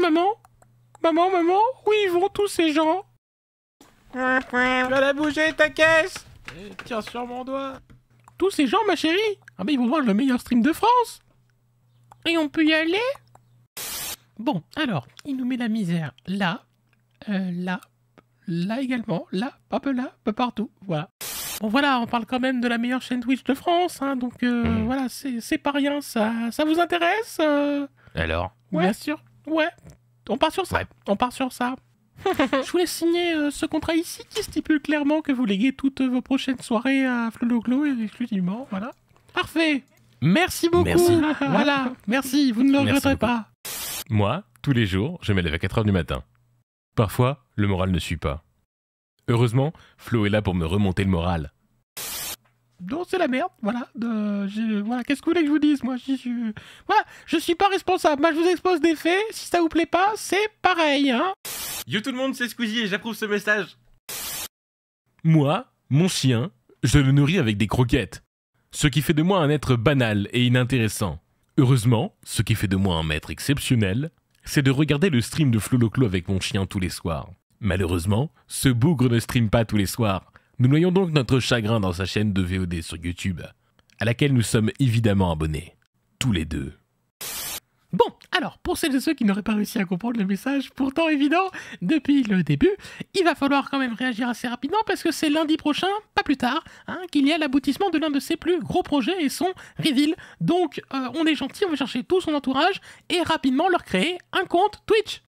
Maman Maman, maman Où ils vont tous ces gens Tu la bouger, ta caisse eh, Tiens sur mon doigt Tous ces gens, ma chérie Ah bah ils vont voir le meilleur stream de France Et on peut y aller Bon, alors, il nous met la misère là, euh, là, là également, là, un peu là, peu partout, voilà. Bon voilà, on parle quand même de la meilleure chaîne Twitch de France, hein, donc euh, hmm. voilà, c'est pas rien, ça, ça vous intéresse euh? Alors ouais. Bien sûr. Ouais, on part sur ça. On part sur ça. je voulais signer euh, ce contrat ici qui stipule clairement que vous léguez toutes vos prochaines soirées à Flologlo exclusivement. Voilà. Parfait. Merci beaucoup. Merci. voilà. Merci. Vous ne le regretterez pas. Moi, tous les jours, je m'élève à 4 h du matin. Parfois, le moral ne suit pas. Heureusement, Flo est là pour me remonter le moral. Donc c'est la merde. Voilà. voilà. Qu'est-ce que vous voulez que je vous dise Moi, je, je, je suis pas responsable. Moi, je vous expose des faits. Si ça vous plaît pas, c'est pareil. Hein Yo tout le monde, c'est Squeezie et j'approuve ce message. Moi, mon chien, je le nourris avec des croquettes. Ce qui fait de moi un être banal et inintéressant. Heureusement, ce qui fait de moi un maître exceptionnel, c'est de regarder le stream de Floloclo avec mon chien tous les soirs. Malheureusement, ce bougre ne stream pas tous les soirs. Nous noyons donc notre chagrin dans sa chaîne de VOD sur YouTube, à laquelle nous sommes évidemment abonnés, tous les deux. Bon, alors, pour celles et ceux qui n'auraient pas réussi à comprendre le message, pourtant évident, depuis le début, il va falloir quand même réagir assez rapidement parce que c'est lundi prochain, pas plus tard, hein, qu'il y a l'aboutissement de l'un de ses plus gros projets et son reveal. Donc, euh, on est gentil, on va chercher tout son entourage et rapidement leur créer un compte Twitch.